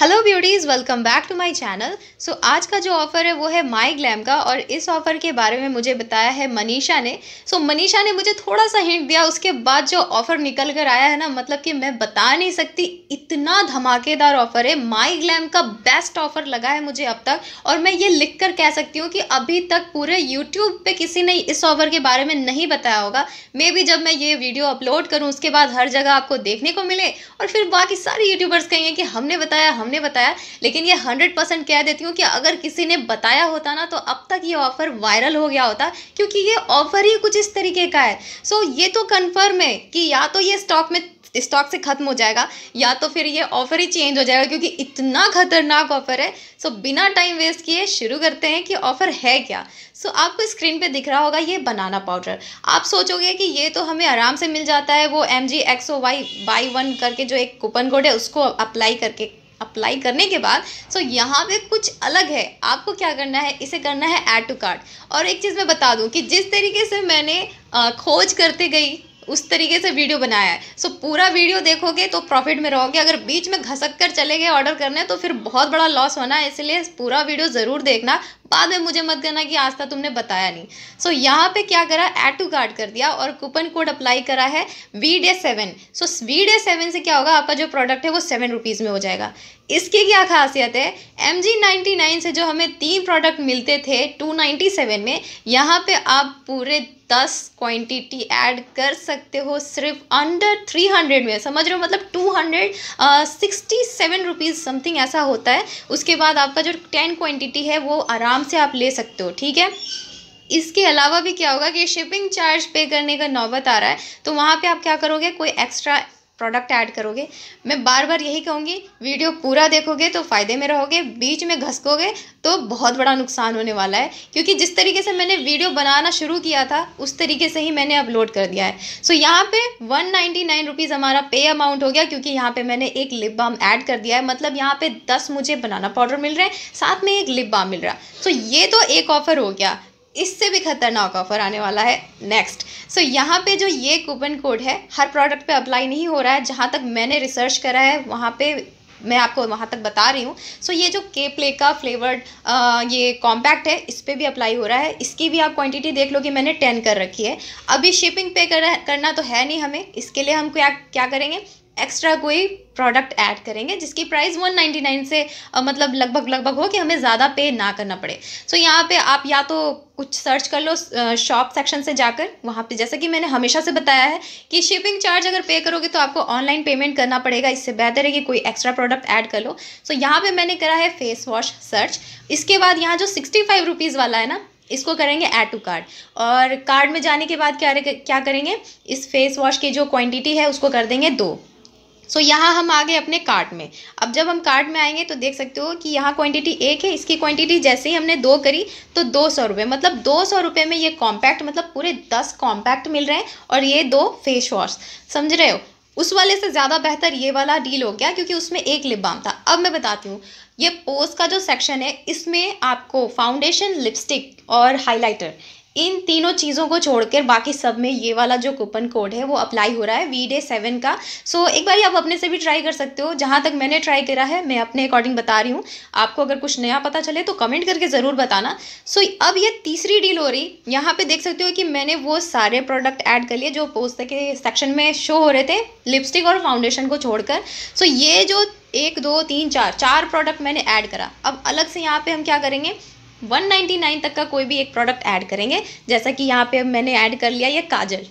hello beauties welcome back to my channel so आज का जो ऑफ़र है वो है माय ग्लैम का और इस ऑफ़र के बारे में मुझे बताया है मनीषा ने सो so, मनीषा ने मुझे थोड़ा सा हिंट दिया उसके बाद जो ऑफ़र निकल कर आया है ना मतलब कि मैं बता नहीं सकती इतना धमाकेदार ऑफ़र है माय ग्लैम का बेस्ट ऑफ़र लगा है मुझे अब तक और मैं ये लिख कर कह सकती हूँ कि अभी तक पूरे यूट्यूब पर किसी ने इस ऑफ़र के बारे में नहीं बताया होगा मे बी जब मैं ये वीडियो अपलोड करूँ उसके बाद हर जगह आपको देखने को मिले और फिर बाकी सारे यूट्यूबर्स कहेंगे कि हमने बताया हमने बताया लेकिन ये हंड्रेड परसेंट कह देती हूँ कि अगर किसी ने बताया होता ना तो अब तक ये ऑफ़र वायरल हो गया होता क्योंकि ये ऑफ़र ही कुछ इस तरीके का है सो so, ये तो कन्फर्म है कि या तो ये स्टॉक में स्टॉक से ख़त्म हो जाएगा या तो फिर ये ऑफ़र ही चेंज हो जाएगा क्योंकि इतना खतरनाक ऑफ़र है सो so, बिना टाइम वेस्ट किए शुरू करते हैं कि ऑफ़र है क्या सो so, आपको स्क्रीन पे दिख रहा होगा ये बनाना पाउडर आप सोचोगे कि ये तो हमें आराम से मिल जाता है वो M G X O Y by one करके जो एक कूपन कोड है उसको अप्लाई करके अप्लाई करने के बाद सो so यहाँ पे कुछ अलग है आपको क्या करना है इसे करना है ऐड टू कार्ड और एक चीज़ मैं बता दूँ कि जिस तरीके से मैंने खोज करते गई उस तरीके से वीडियो बनाया है सो so, पूरा वीडियो देखोगे तो प्रॉफिट में रहोगे अगर बीच में घसक कर चले गए ऑर्डर करने तो फिर बहुत बड़ा लॉस होना है इसलिए पूरा वीडियो ज़रूर देखना बाद में मुझे मत करना कि आज तक तुमने बताया नहीं सो so, यहाँ पे क्या करा एड टू कार्ड कर दिया और कूपन कोड अप्लाई करा है V day seven so V day seven से क्या होगा आपका जो प्रोडक्ट है वो सेवन रुपीज़ में हो जाएगा इसकी क्या खासियत है एम जी नाइन्टी नाइन से जो हमें तीन प्रोडक्ट मिलते थे टू नाइन्टी सेवन में यहाँ पे आप पूरे दस क्वांटिटी ऐड कर सकते हो सिर्फ अंडर थ्री हंड्रेड में समझ रहे हो मतलब two hundred sixty seven rupees something ऐसा होता है उसके बाद आपका जो टेन क्वांटिटी है वो आराम आराम से आप ले सकते हो ठीक है इसके अलावा भी क्या होगा कि शिपिंग चार्ज पे करने का नौबत आ रहा है तो वहाँ पे आप क्या करोगे कोई एक्स्ट्रा प्रोडक्ट ऐड करोगे मैं बार बार यही कहूँगी वीडियो पूरा देखोगे तो फ़ायदे में रहोगे बीच में घसकोगे तो बहुत बड़ा नुकसान होने वाला है क्योंकि जिस तरीके से मैंने वीडियो बनाना शुरू किया था उस तरीके से ही मैंने अपलोड कर दिया है सो so, यहाँ पे वन नाइन्टी हमारा पे अमाउंट हो गया क्योंकि यहाँ पर मैंने एक लिप बाम ऐड कर दिया है मतलब यहाँ पर दस मुझे बनाना पाउडर मिल रहा है साथ में एक लिप बाम मिल रहा है so, सो ये तो एक ऑफ़र हो गया इससे भी खतरनाक ऑफर आने वाला है नेक्स्ट सो so, यहाँ पे जो ये कूपन कोड है हर प्रोडक्ट पे अप्लाई नहीं हो रहा है जहाँ तक मैंने रिसर्च करा है वहाँ पे मैं आपको वहाँ तक बता रही हूँ सो so, ये जो के प्ले का फ्लेवर्ड ये कॉम्पैक्ट है इस पर भी अप्लाई हो रहा है इसकी भी आप क्वांटिटी देख लो कि मैंने टेन कर रखी है अभी शिपिंग पे कर, करना तो है नहीं हमें इसके लिए हम क्या क्या करेंगे एक्स्ट्रा कोई प्रोडक्ट ऐड करेंगे जिसकी प्राइस 199 से आ, मतलब लगभग लगभग हो कि हमें ज़्यादा पे ना करना पड़े सो so, यहाँ पे आप या तो कुछ सर्च कर लो शॉप सेक्शन से जाकर वहाँ पे जैसा कि मैंने हमेशा से बताया है कि शिपिंग चार्ज अगर पे करोगे तो आपको ऑनलाइन पेमेंट करना पड़ेगा इससे बेहतर है कि कोई एक्स्ट्रा प्रोडक्ट ऐड कर लो सो so, यहाँ पर मैंने करा है फेस वॉश सर्च इसके बाद यहाँ जो सिक्सटी फाइव वाला है ना इसको करेंगे ऐड टू कार्ड और कार्ड में जाने के बाद क्या क्या करेंगे इस फेस वॉश की जो क्वान्टिटी है उसको कर देंगे दो सो so, यहाँ हम आ गए अपने कार्ट में अब जब हम कार्ट में आएंगे तो देख सकते हो कि यहाँ क्वांटिटी एक है इसकी क्वांटिटी जैसे ही हमने दो करी तो दो सौ रुपये मतलब दो सौ रुपये में ये कॉम्पैक्ट मतलब पूरे दस कॉम्पैक्ट मिल रहे हैं और ये दो फेस वॉश समझ रहे हो उस वाले से ज़्यादा बेहतर ये वाला डील हो गया क्योंकि उसमें एक लिप बाम था अब मैं बताती हूँ ये पोस्ट का जो सेक्शन है इसमें आपको फाउंडेशन लिपस्टिक और हाईलाइटर इन तीनों चीज़ों को छोड़कर बाकी सब में ये वाला जो कूपन कोड है वो अप्लाई हो रहा है वी डे सेवन का सो एक बार आप अपने से भी ट्राई कर सकते हो जहाँ तक मैंने ट्राई करा है मैं अपने अकॉर्डिंग बता रही हूँ आपको अगर कुछ नया पता चले तो कमेंट करके ज़रूर बताना सो so, अब ये तीसरी डील हो रही यहाँ पर देख सकते हो कि मैंने वो सारे प्रोडक्ट ऐड कर लिए जो पोस्ट के सेक्शन में शो हो रहे थे लिपस्टिक और फाउंडेशन को छोड़कर सो so, ये जो एक दो तीन चार चार प्रोडक्ट मैंने ऐड करा अब अलग से यहाँ पर हम क्या करेंगे 199 तक का कोई भी एक प्रोडक्ट ऐड करेंगे जैसा कि यहाँ पे मैंने ऐड कर लिया ये काजल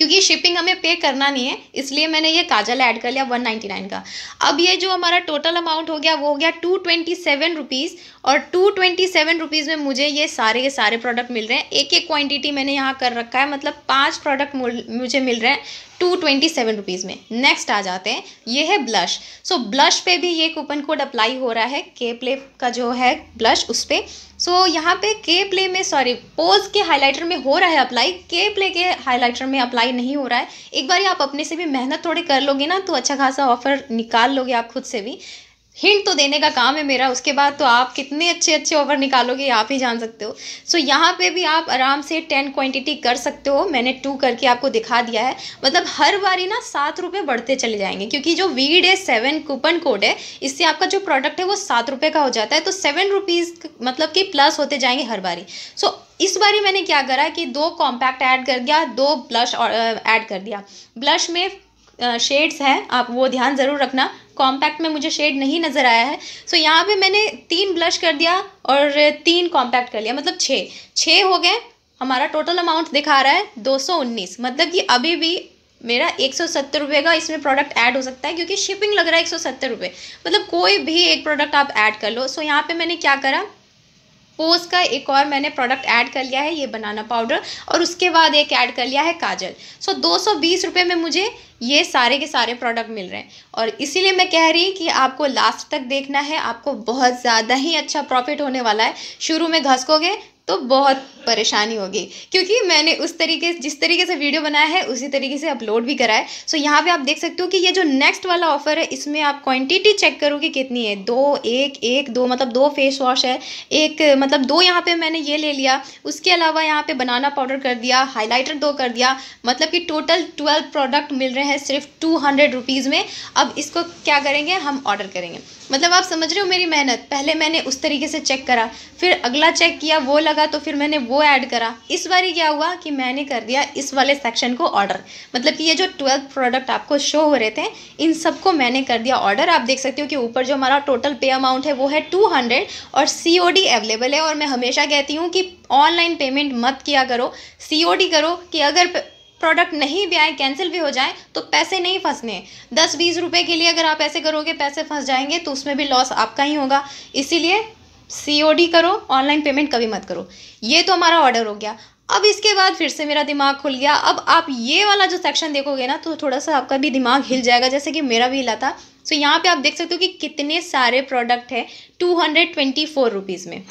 क्योंकि शिपिंग हमें पे करना नहीं है इसलिए मैंने ये काजल ऐड कर लिया वन नाइन्टी नाइन का अब ये जो हमारा टोटल अमाउंट हो गया वो हो गया टू ट्वेंटी सेवन रुपीज़ और टू ट्वेंटी सेवन रुपीज़ में मुझे ये सारे के सारे प्रोडक्ट मिल रहे हैं एक एक क्वांटिटी मैंने यहाँ कर रखा है मतलब पाँच प्रोडक्ट मुझे मिल रहे हैं टू ट्वेंटी सेवन रुपीज़ में नेक्स्ट आ जाते हैं ये है ब्लश सो so, ब्लश पे भी ये कूपन कोड अप्लाई हो रहा है के प्ले का जो है ब्लश उस पर सो so, यहाँ पे के प्ले में सॉरी पोज के हाईलाइटर में हो रहा है अप्लाई के प्ले के हाईलाइटर में अप्लाई नहीं हो रहा है एक बार आप अपने से भी मेहनत थोड़ी कर लोगे ना तो अच्छा खासा ऑफर निकाल लोगे आप खुद से भी हिंट तो देने का काम है मेरा उसके बाद तो आप कितने अच्छे अच्छे ओवर निकालोगे आप ही जान सकते हो सो so, यहाँ पे भी आप आराम से टेन क्वांटिटी कर सकते हो मैंने टू करके आपको दिखा दिया है मतलब हर बारी ना सात रुपये बढ़ते चले जाएंगे क्योंकि जो V day seven coupon code है इससे आपका जो प्रोडक्ट है वो सात रुपये का हो जाता है तो सेवन रुपीज़ मतलब कि प्लस होते जाएंगे हर बारी सो so, इस बारी मैंने क्या करा कि दो कॉम्पैक्ट ऐड कर दिया दो ब्लश ऐड uh, कर दिया ब्लश में शेड्स uh, हैं आप वो ध्यान ज़रूर रखना कॉम्पैक्ट में मुझे शेड नहीं नज़र आया है सो so, यहाँ पे मैंने तीन ब्लश कर दिया और तीन कॉम्पैक्ट कर लिया मतलब छः छः हो गए हमारा टोटल अमाउंट दिखा रहा है दो मतलब कि अभी भी मेरा एक सौ सत्तर रुपये का इसमें प्रोडक्ट ऐड हो सकता है क्योंकि शिपिंग लग रहा है एक सौ सत्तर रुपये मतलब कोई भी एक प्रोडक्ट आप ऐड कर लो सो so, यहाँ पर मैंने क्या करा पोज का एक और मैंने प्रोडक्ट ऐड कर लिया है ये बनाना पाउडर और उसके बाद एक ऐड कर लिया है काजल सो दो सौ में मुझे ये सारे के सारे प्रोडक्ट मिल रहे हैं और इसीलिए मैं कह रही कि आपको लास्ट तक देखना है आपको बहुत ज़्यादा ही अच्छा प्रॉफिट होने वाला है शुरू में घसकोगे तो बहुत परेशानी होगी क्योंकि मैंने उस तरीके जिस तरीके से वीडियो बनाया है उसी तरीके से अपलोड भी करा है सो so, यहाँ पे आप देख सकते हो कि ये जो नेक्स्ट वाला ऑफर है इसमें आप क्वांटिटी चेक करो कि कितनी है दो एक एक दो मतलब दो फेस वॉश है एक मतलब दो यहाँ पे मैंने ये ले लिया उसके अलावा यहाँ पे बनाना पाउडर कर दिया हाईलाइटर दो कर दिया मतलब कि टोटल ट्वेल्व प्रोडक्ट मिल रहे हैं सिर्फ टू हंड्रेड रुपीज़ में अब इसको क्या करेंगे हम ऑर्डर करेंगे मतलब आप समझ रहे हो मेरी मेहनत पहले मैंने उस तरीके से चेक करा फिर अगला चेक किया वो लगा लगा तो फिर मैंने वो ऐड करा इस बार क्या हुआ कि मैंने कर दिया इस वाले सेक्शन को ऑर्डर मतलब कि ये जो ट्वेल्थ प्रोडक्ट आपको शो हो रहे थे इन सबको मैंने कर दिया ऑर्डर आप देख सकते हो कि ऊपर जो हमारा टोटल पे अमाउंट है वो है टू हंड्रेड और सी अवेलेबल है और मैं हमेशा कहती हूँ कि ऑनलाइन पेमेंट मत किया करो सी करो कि अगर प्रोडक्ट नहीं भी आए कैंसिल भी हो जाए तो पैसे नहीं फंसने दस बीस रुपए के लिए अगर आप ऐसे करोगे पैसे फंस जाएंगे तो उसमें भी लॉस आपका ही होगा इसीलिए सी करो ऑनलाइन पेमेंट कभी मत करो ये तो हमारा ऑर्डर हो गया अब इसके बाद फिर से मेरा दिमाग खुल गया अब आप ये वाला जो सेक्शन देखोगे ना तो थोड़ा सा आपका भी दिमाग हिल जाएगा जैसे कि मेरा भी हिला था सो यहाँ पे आप देख सकते हो कि कितने सारे प्रोडक्ट हैं two hundred twenty four rupees में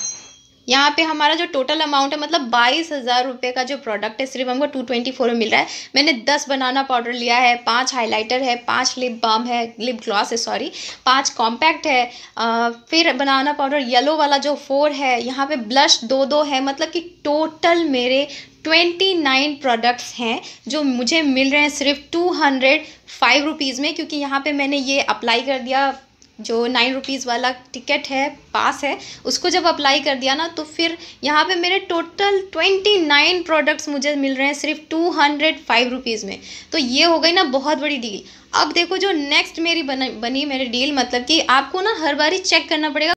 यहाँ पे हमारा जो टोटल अमाउंट है मतलब बाईस हज़ार रुपये का जो प्रोडक्ट है सिर्फ हमको टू ट्वेंटी फोर में मिल रहा है मैंने दस बनाना पाउडर लिया है पाँच हाईलाइटर है पाँच लिप बाम है लिप ग्लॉस है सॉरी पाँच कॉम्पैक्ट है आ, फिर बनाना पाउडर येलो वाला जो फोर है यहाँ पे ब्लश दो दो है मतलब कि टोटल मेरे ट्वेंटी नाइन प्रोडक्ट्स हैं जो मुझे मिल रहे हैं सिर्फ टू हंड्रेड फाइव रुपीज़ में क्योंकि यहाँ पे मैंने ये अप्लाई कर दिया जो नाइन रुपीज़ वाला टिकट है पास है उसको जब अप्लाई कर दिया ना तो फिर यहाँ पे मेरे टोटल ट्वेंटी नाइन प्रोडक्ट्स मुझे मिल रहे हैं सिर्फ टू हंड्रेड फाइव रुपीज़ में तो ये हो गई ना बहुत बड़ी डील अब देखो जो नेक्स्ट मेरी बन, बनी मेरी डील मतलब कि आपको ना हर बारी चेक करना पड़ेगा